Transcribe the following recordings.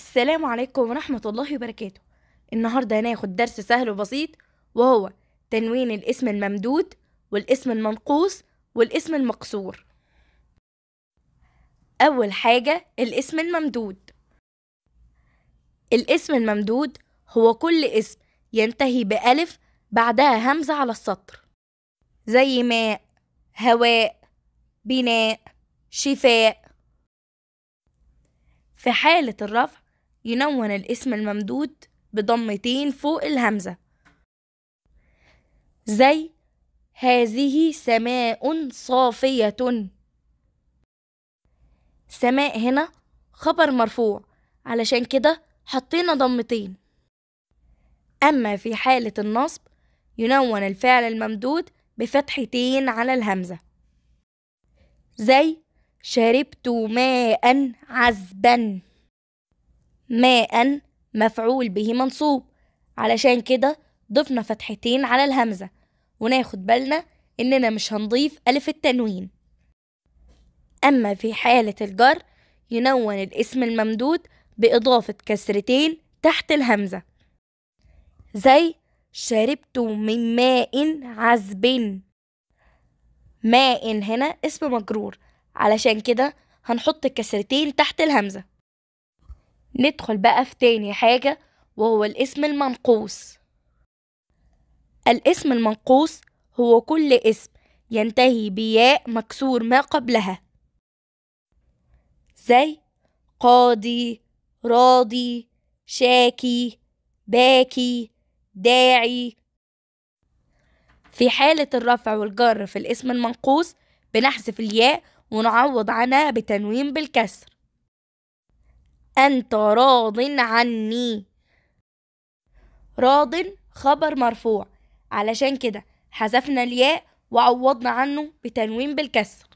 السلام عليكم ورحمة الله وبركاته النهاردة هناخد درس سهل وبسيط وهو تنوين الاسم الممدود والاسم المنقوص والاسم المقصور أول حاجة الاسم الممدود الاسم الممدود هو كل اسم ينتهي بألف بعدها همزة على السطر زي ماء هواء بناء شفاء في حالة الرفع ينون الاسم الممدود بضمتين فوق الهمزة زي هذه سماء صافية سماء هنا خبر مرفوع علشان كده حطينا ضمتين أما في حالة النصب ينون الفعل الممدود بفتحتين على الهمزة زي شربت ماء عذبا ماء مفعول به منصوب علشان كده ضفنا فتحتين على الهمزة وناخد بالنا إننا مش هنضيف ألف التنوين أما في حالة الجر ينون الاسم الممدود بإضافة كسرتين تحت الهمزة زي شربت من ماء عذب ماء هنا اسم مجرور علشان كده هنحط الكسرتين تحت الهمزة ندخل بقى في تاني حاجة وهو الاسم المنقوص الاسم المنقوص هو كل اسم ينتهي بياء مكسور ما قبلها زي قاضي راضي شاكي باكي داعي في حالة الرفع والجر في الاسم المنقوص بنحذف الياء ونعوض عنها بتنوين بالكسر أنت راض عني راض خبر مرفوع علشان كده حذفنا الياء وعوضنا عنه بتنوين بالكسر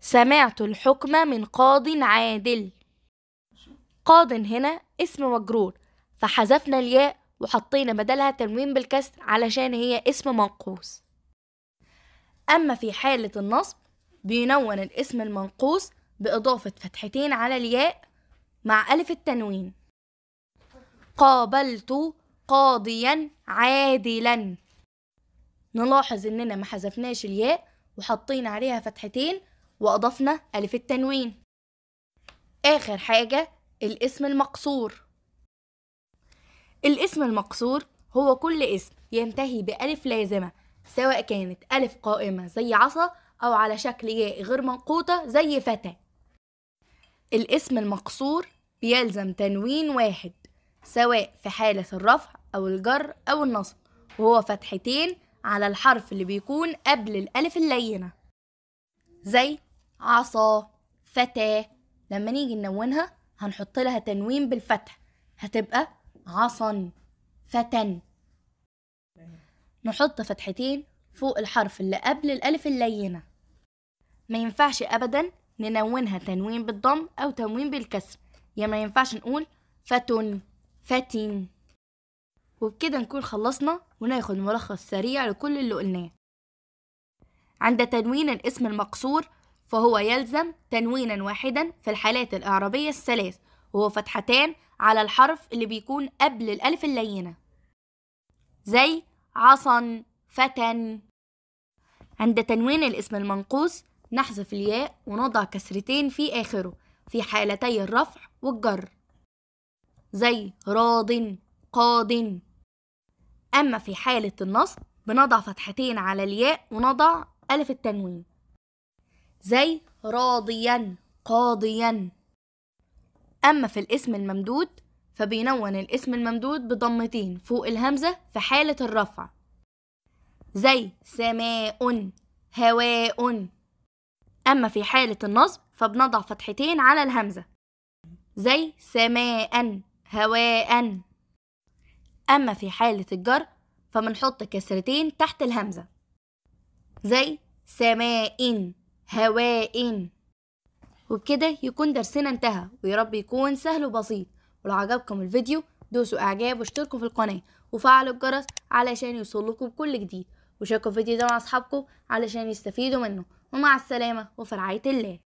سمعت الحكم من قاض عادل قاض هنا اسم مجرور فحذفنا الياء وحطينا بدلها تنوين بالكسر علشان هي اسم منقوص أما في حالة النصب بينون الاسم المنقوص بإضافة فتحتين على الياء مع ألف التنوين قابلت قاضيا عادلا نلاحظ إننا ما حذفناش الياء وحطينا عليها فتحتين وأضفنا ألف التنوين آخر حاجة الاسم المقصور الاسم المقصور هو كل اسم ينتهي بألف لازمة سواء كانت ألف قائمة زي عصا أو على شكل ياء غير منقوطة زي فتى الاسم المقصور بيلزم تنوين واحد سواء في حالة الرفع أو الجر أو النصب وهو فتحتين على الحرف اللي بيكون قبل الألف اللينة زي عصا فتاة لما نيجي ننونها هنحط لها تنوين بالفتح هتبقى عصا فتا نحط فتحتين فوق الحرف اللي قبل الألف اللينة ما ينفعش أبدا ننونها تنوين بالضم أو تنوين بالكسر يا ما ينفعش نقول فتن فتن وبكده نكون خلصنا وناخد ملخص سريع لكل اللي قلناه عند تنوين الاسم المقصور فهو يلزم تنوينا واحدا في الحالات الإعرابية الثلاث وهو فتحتان على الحرف اللي بيكون قبل الألف اللينة زي عصا فتن عند تنوين الاسم المنقوص نحذف الياء ونضع كسرتين في آخره في حالتي الرفع والجر زي راض قاض أما في حالة النصب بنضع فتحتين على الياء ونضع ألف التنوين زي راضيا قاضيا أما في الاسم الممدود فبينون الاسم الممدود بضمتين فوق الهمزة في حالة الرفع زي سماء هواء أما في حالة النصب فبنضع فتحتين على الهمزة زي سماء هواء أما في حالة الجر فبنحط كسرتين تحت الهمزة زي سماء هواء وبكده يكون درسنا انتهى ويا رب يكون سهل وبسيط ولو عجبكم الفيديو دوسوا اعجاب واشتركوا في القناة وفعلوا الجرس علشان يوصلكم كل جديد وشاركوا الفيديو ده مع اصحابكم علشان يستفيدوا منه ومع السلامة وفي رعاية الله